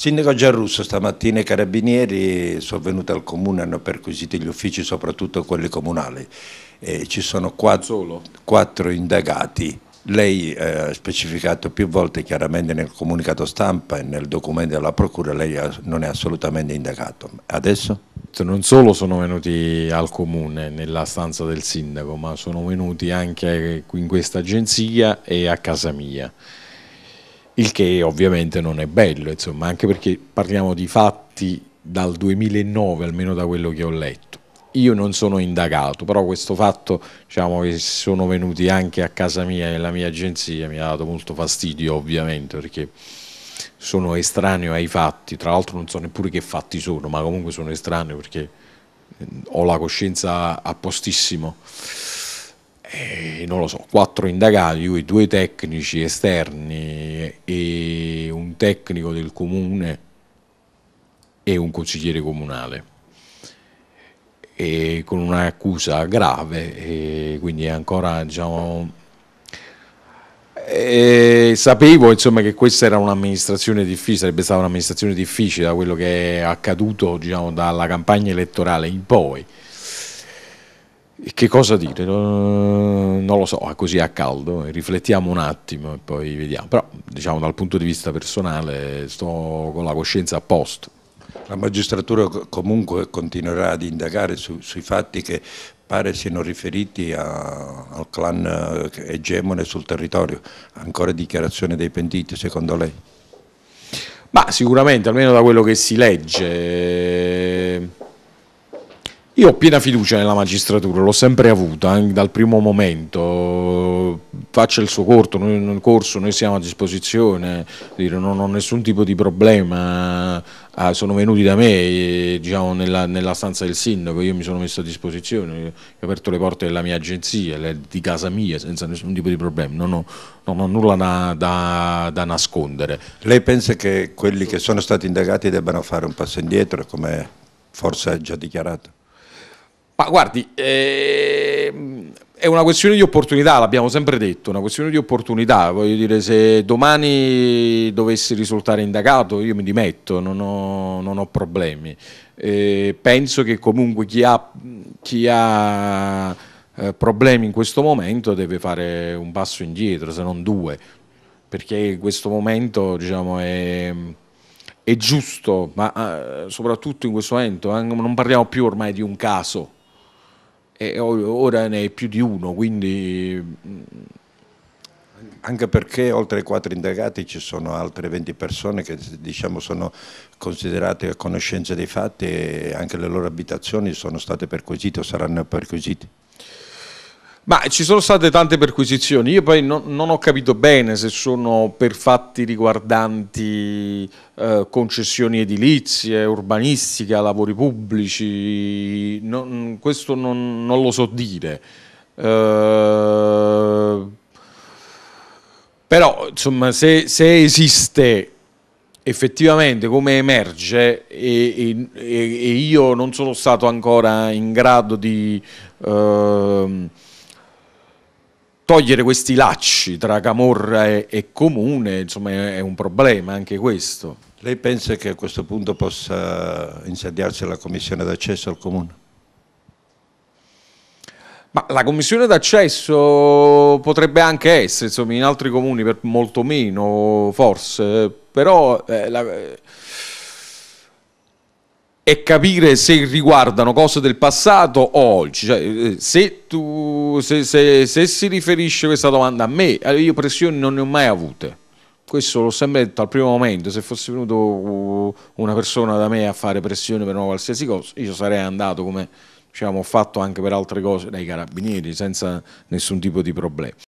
Sindaco Gianrusso, stamattina i carabinieri sono venuti al comune, hanno perquisito gli uffici, soprattutto quelli comunali. E ci sono quattro, quattro indagati. Lei eh, ha eh, specificato più volte chiaramente nel comunicato stampa e nel documento della Procura, lei non è assolutamente indagato. Adesso? Cioè, non solo sono venuti al comune nella stanza del sindaco, ma sono venuti anche in questa agenzia e a casa mia il che ovviamente non è bello, insomma, anche perché parliamo di fatti dal 2009, almeno da quello che ho letto. Io non sono indagato, però questo fatto diciamo, che sono venuti anche a casa mia e alla mia agenzia mi ha dato molto fastidio ovviamente perché sono estraneo ai fatti, tra l'altro non so neppure che fatti sono, ma comunque sono estraneo perché mm, ho la coscienza a postissimo. E eh, non lo so, quattro indagati, due tecnici esterni, tecnico del comune e un consigliere comunale e con un'accusa grave quindi ancora diciamo, e sapevo insomma, che questa era un'amministrazione difficile, sarebbe stata un'amministrazione difficile da quello che è accaduto diciamo, dalla campagna elettorale in poi che cosa dire? Non lo so, ah, così a caldo, eh, riflettiamo un attimo e poi vediamo. Però diciamo dal punto di vista personale sto con la coscienza a posto. La magistratura comunque continuerà ad indagare su, sui fatti che pare siano riferiti a, al clan eh, egemone sul territorio. Ancora dichiarazione dei pentiti secondo lei? Ma sicuramente, almeno da quello che si legge io ho piena fiducia nella magistratura, l'ho sempre avuta anche eh, dal primo momento, faccia il suo corto, noi, corso, noi siamo a disposizione, non ho nessun tipo di problema, eh, ah, sono venuti da me eh, diciamo, nella, nella, stanza del sindaco, io mi sono messo a disposizione, ho aperto le porte della mia agenzia, di casa mia, senza nessun tipo di problema, non ho, non ho nulla da, da, da, nascondere. Lei pensa che quelli che sono stati indagati debbano fare un passo indietro, come forse ha già dichiarato? Ma guardi, ehm, è una questione di opportunità, l'abbiamo sempre detto, una questione di opportunità. Voglio dire, se domani dovessi risultare indagato, io mi dimetto, non ho, non ho problemi. Eh, penso che comunque chi ha, chi ha eh, problemi in questo momento deve fare un passo indietro, se non due, perché in questo momento diciamo, è, è giusto, ma eh, soprattutto in questo momento eh, non parliamo più ormai di un caso e ora ne è più di uno, quindi mm, anche perché oltre ai quattro indagati ci sono altre 20 persone che diciamo, sono considerate a conoscenza dei fatti e anche le loro abitazioni sono state perquisite o saranno perquisite. Ma ci sono state tante perquisizioni, io poi non, non ho capito bene se sono per fatti riguardanti eh, concessioni edilizie, urbanistica, lavori pubblici, non, questo non, non, lo so dire. Eh, però insomma se, se, esiste effettivamente come emerge e, e, e, io non sono stato ancora in grado di... Eh, togliere questi lacci tra Camorra e, e Comune insomma, è un problema anche questo. Lei pensa che a questo punto possa insediarsi la commissione d'accesso al Comune? Ma la commissione d'accesso potrebbe anche essere, insomma, in altri comuni per molto meno, forse, però... Eh, la, eh, e capire se riguardano cose del passato o oggi. Cioè, eh, se, tu, se, se, se, si riferisce questa domanda a me, eh, io pressioni non ne ho mai avute. Questo l'ho sempre detto al primo momento, se fosse venuto una persona da me a fare pressione per una qualsiasi cosa, io sarei andato come diciamo, ho fatto anche per altre cose dai carabinieri senza nessun tipo di problema.